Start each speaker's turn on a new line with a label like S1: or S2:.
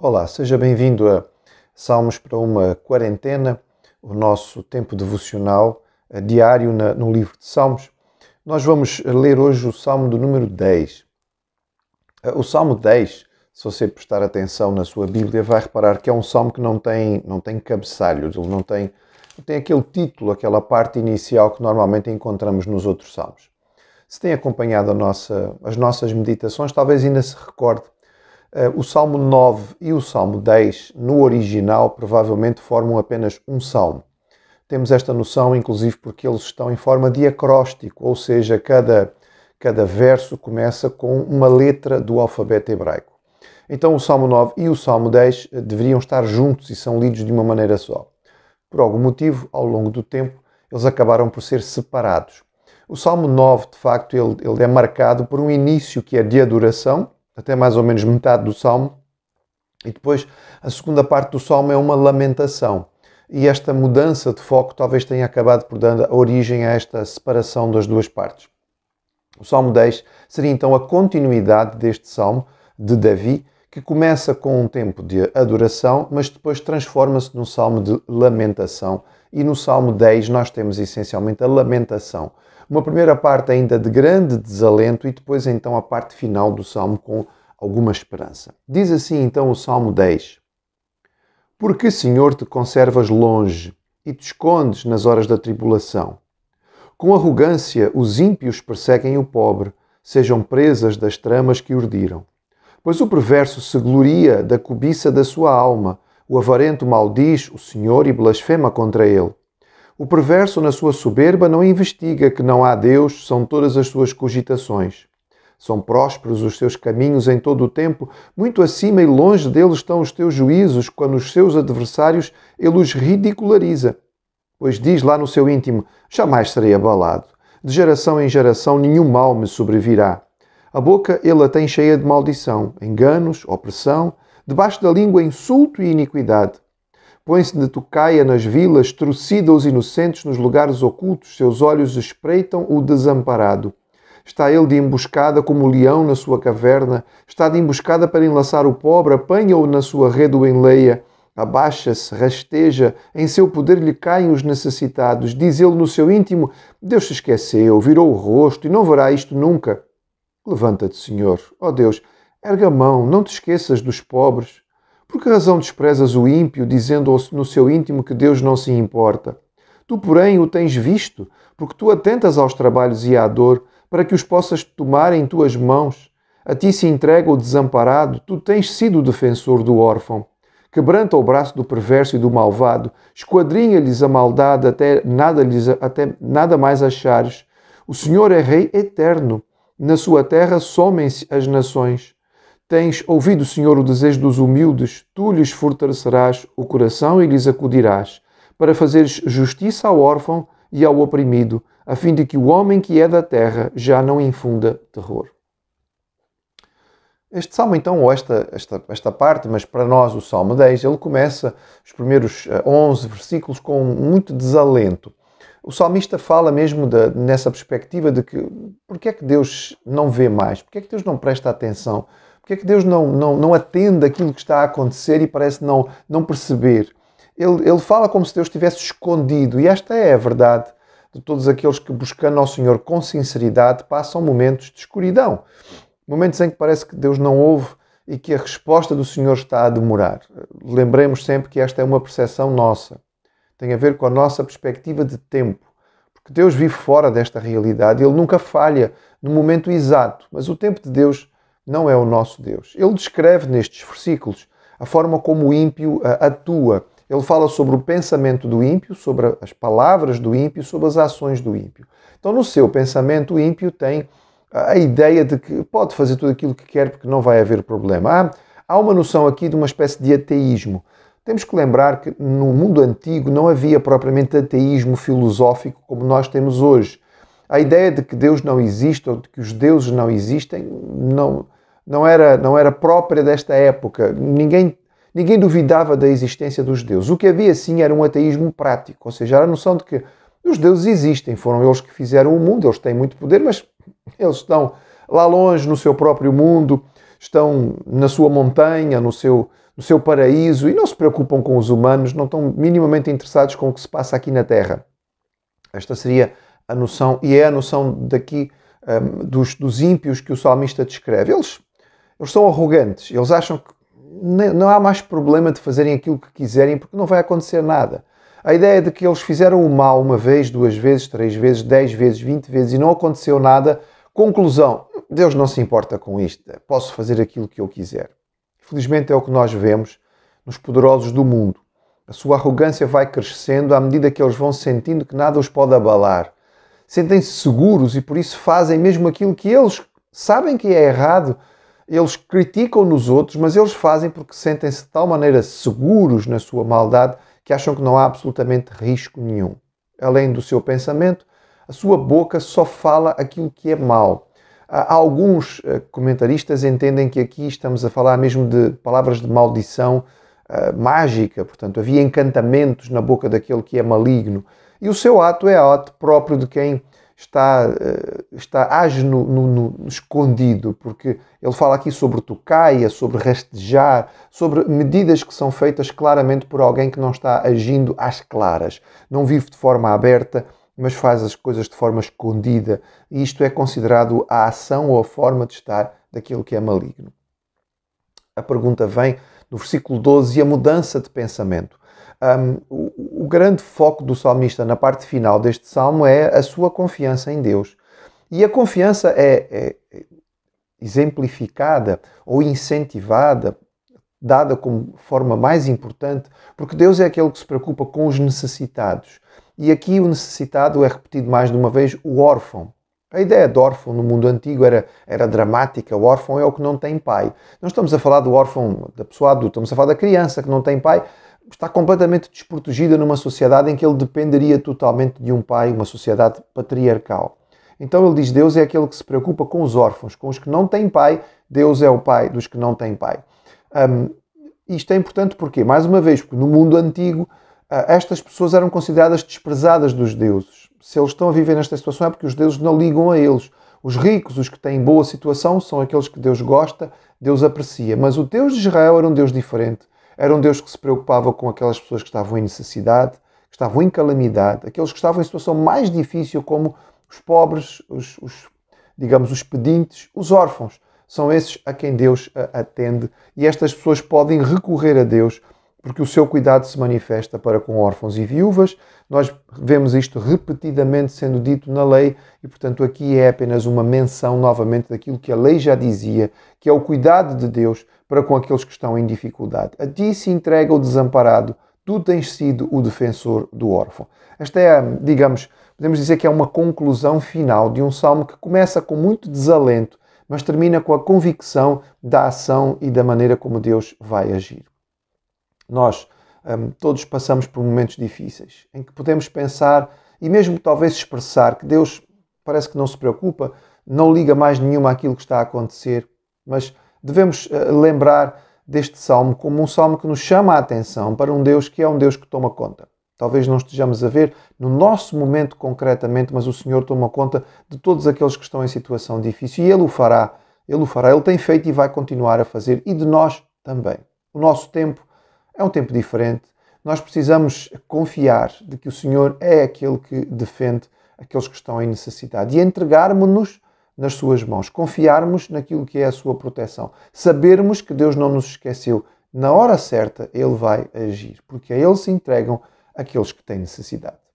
S1: Olá, seja bem-vindo a Salmos para uma Quarentena, o nosso tempo devocional eh, diário na, no livro de Salmos. Nós vamos ler hoje o Salmo do número 10. Eh, o Salmo 10, se você prestar atenção na sua Bíblia, vai reparar que é um salmo que não tem, não tem cabeçalhos, ele não tem, não tem aquele título, aquela parte inicial que normalmente encontramos nos outros salmos. Se tem acompanhado nossa, as nossas meditações, talvez ainda se recorde eh, o Salmo 9 e o Salmo 10, no original, provavelmente formam apenas um salmo. Temos esta noção, inclusive, porque eles estão em forma de acróstico, ou seja, cada, cada verso começa com uma letra do alfabeto hebraico. Então, o Salmo 9 e o Salmo 10 eh, deveriam estar juntos e são lidos de uma maneira só. Por algum motivo, ao longo do tempo, eles acabaram por ser separados. O Salmo 9, de facto, ele, ele é marcado por um início que é de adoração, até mais ou menos metade do Salmo. E depois a segunda parte do Salmo é uma lamentação. E esta mudança de foco talvez tenha acabado por dar origem a esta separação das duas partes. O Salmo 10 seria então a continuidade deste Salmo de Davi, que começa com um tempo de adoração, mas depois transforma-se num Salmo de lamentação. E no Salmo 10 nós temos essencialmente a lamentação. Uma primeira parte ainda de grande desalento e depois então a parte final do salmo com alguma esperança. Diz assim então o salmo 10: Porque, Senhor, te conservas longe e te escondes nas horas da tribulação. Com arrogância, os ímpios perseguem o pobre, sejam presas das tramas que urdiram. Pois o perverso se gloria da cobiça da sua alma, o avarento maldiz o Senhor e blasfema contra ele. O perverso, na sua soberba, não investiga que não há Deus, são todas as suas cogitações. São prósperos os seus caminhos em todo o tempo, muito acima e longe dele estão os teus juízos, quando os seus adversários ele os ridiculariza. Pois diz lá no seu íntimo: Jamais serei abalado. De geração em geração nenhum mal me sobrevirá. A boca ele a tem cheia de maldição, enganos, opressão, debaixo da língua insulto e iniquidade põe-se de tocaia nas vilas, trucida os inocentes nos lugares ocultos, seus olhos espreitam o desamparado. Está ele de emboscada como o leão na sua caverna, está de emboscada para enlaçar o pobre, apanha-o na sua rede o enleia. Abaixa-se, rasteja, em seu poder lhe caem os necessitados. Diz ele no seu íntimo: Deus se esqueceu, virou o rosto e não verá isto nunca. Levanta-te, Senhor, ó oh Deus, erga a mão, não te esqueças dos pobres. Por que razão desprezas o ímpio, dizendo no seu íntimo que Deus não se importa? Tu, porém, o tens visto, porque tu atentas aos trabalhos e à dor, para que os possas tomar em tuas mãos. A ti se entrega o desamparado, tu tens sido o defensor do órfão. Quebranta o braço do perverso e do malvado, esquadrinha-lhes a maldade até nada, lhes, até nada mais achares. O Senhor é Rei eterno, na sua terra somem-se as nações. Tens ouvido, Senhor, o desejo dos humildes, tu lhes fortalecerás o coração e lhes acudirás, para fazeres justiça ao órfão e ao oprimido, a fim de que o homem que é da terra já não infunda terror. Este salmo, então, ou esta, esta, esta parte, mas para nós o salmo 10, ele começa os primeiros 11 eh, versículos com muito desalento. O salmista fala mesmo nessa perspectiva de que porque é que Deus não vê mais, porque é que Deus não presta atenção que é que Deus não, não, não atende aquilo que está a acontecer e parece não, não perceber? Ele, ele fala como se Deus estivesse escondido, e esta é a verdade de todos aqueles que, buscando ao Senhor com sinceridade, passam momentos de escuridão momentos em que parece que Deus não ouve e que a resposta do Senhor está a demorar. Lembremos sempre que esta é uma percepção nossa, tem a ver com a nossa perspectiva de tempo. Porque Deus vive fora desta realidade, Ele nunca falha no momento exato, mas o tempo de Deus não é o nosso Deus. Ele descreve nestes versículos a forma como o ímpio eh, atua. Ele fala sobre o pensamento do ímpio, sobre as palavras do ímpio, sobre as ações do ímpio. Então, no seu pensamento, o ímpio tem a ideia de que pode fazer tudo aquilo que quer porque não vai haver problema. Há, há uma noção aqui de uma espécie de ateísmo. Temos que lembrar que no mundo antigo não havia propriamente ateísmo filosófico como nós temos hoje. A ideia de que Deus não existe ou de que os deuses não existem não, não era, não era própria desta época. Ninguém, ninguém duvidava da existência dos deuses. O que havia sim era um ateísmo prático, ou seja, era a noção de que os deuses existem, foram eles que fizeram o mundo, eles têm muito poder, mas eles estão lá longe no seu próprio mundo, estão na sua montanha, no seu, no seu paraíso e não se preocupam com os humanos, não estão minimamente interessados com o que se passa aqui na Terra. Esta seria a noção, e é a noção daqui hum, dos, dos ímpios que o salmista descreve. Eles eles são arrogantes, eles acham que não há mais problema de fazerem aquilo que quiserem porque não vai acontecer nada. A ideia de que eles fizeram o mal uma vez, duas vezes, três vezes, dez vezes, vinte vezes e não aconteceu nada. Conclusão: Deus não se importa com isto, posso fazer aquilo que eu quiser. Felizmente é o que nós vemos nos poderosos do mundo. A sua arrogância vai crescendo à medida que eles vão sentindo que nada os pode abalar. Sentem-se seguros e por isso fazem mesmo aquilo que eles sabem que é errado, eles criticam nos outros, mas eles fazem porque sentem-se de tal maneira seguros na sua maldade que acham que não há absolutamente risco nenhum. Além do seu pensamento, a sua boca só fala aquilo que é mau. Alguns eh, comentaristas entendem que aqui estamos a falar mesmo de palavras de maldição eh, mágica, portanto, havia encantamentos na boca daquele que é maligno. E o seu ato é ato próprio de quem está, eh, está age no, no, no, escondido, porque ele fala aqui sobre tocaia, sobre rastejar, sobre medidas que são feitas claramente por alguém que não está agindo às claras, não vive de forma aberta, mas faz as coisas de forma escondida, e isto é considerado a ação ou a forma de estar daquilo que é maligno. A pergunta vem no versículo 12 e a mudança de pensamento. Um, o grande foco do salmista na parte final deste salmo é a sua confiança em Deus. E a confiança é, é exemplificada ou incentivada, dada como forma mais importante, porque Deus é aquele que se preocupa com os necessitados. E aqui o necessitado é repetido mais de uma vez, o órfão. A ideia de órfão no mundo antigo era, era dramática. O órfão é o que não tem pai. Não estamos a falar do órfão da pessoa adulta, estamos a falar da criança que não tem pai, está completamente desprotegida numa sociedade em que ele dependeria totalmente de um pai, uma sociedade patriarcal. Então ele diz: Deus é aquele que se preocupa com os órfãos, com os que não têm pai, Deus é o pai dos que não têm pai. Um, isto é importante porque, mais uma vez, porque no mundo antigo ah, estas pessoas eram consideradas desprezadas dos deuses. Se eles estão a viver nesta situação é porque os deuses não ligam a eles. Os ricos, os que têm boa situação, são aqueles que Deus gosta, Deus aprecia. Mas o Deus de Israel era um Deus diferente. Era um Deus que se preocupava com aquelas pessoas que estavam em necessidade, que estavam em calamidade, aqueles que estavam em situação mais difícil, como os pobres, os, os digamos, os pedintes, os órfãos. São esses a quem Deus atende e estas pessoas podem recorrer a Deus porque o seu cuidado se manifesta para com órfãos e viúvas. Nós vemos isto repetidamente sendo dito na lei e, portanto, aqui é apenas uma menção novamente daquilo que a lei já dizia, que é o cuidado de Deus para com aqueles que estão em dificuldade. A ti se entrega o desamparado, tu tens sido o defensor do órfão. Esta é, digamos, podemos dizer que é uma conclusão final de um salmo que começa com muito desalento, mas termina com a convicção da ação e da maneira como Deus vai agir. Nós um, todos passamos por momentos difíceis em que podemos pensar e mesmo talvez expressar que Deus parece que não se preocupa, não liga mais nenhuma àquilo que está a acontecer, mas devemos uh, lembrar deste salmo como um salmo que nos chama a atenção para um Deus que é um Deus que toma conta. Talvez não estejamos a ver no nosso momento concretamente, mas o Senhor toma conta de todos aqueles que estão em situação difícil e Ele o fará. Ele o fará, Ele tem feito e vai continuar a fazer e de nós também. O nosso tempo é um tempo diferente. Nós precisamos confiar de que o Senhor é aquele que defende aqueles que estão em necessidade e entregarmos-nos nas suas mãos, confiarmos naquilo que é a sua proteção, sabermos que Deus não nos esqueceu. Na hora certa, Ele vai agir, porque a Ele se entregam aqueles que têm necessidade.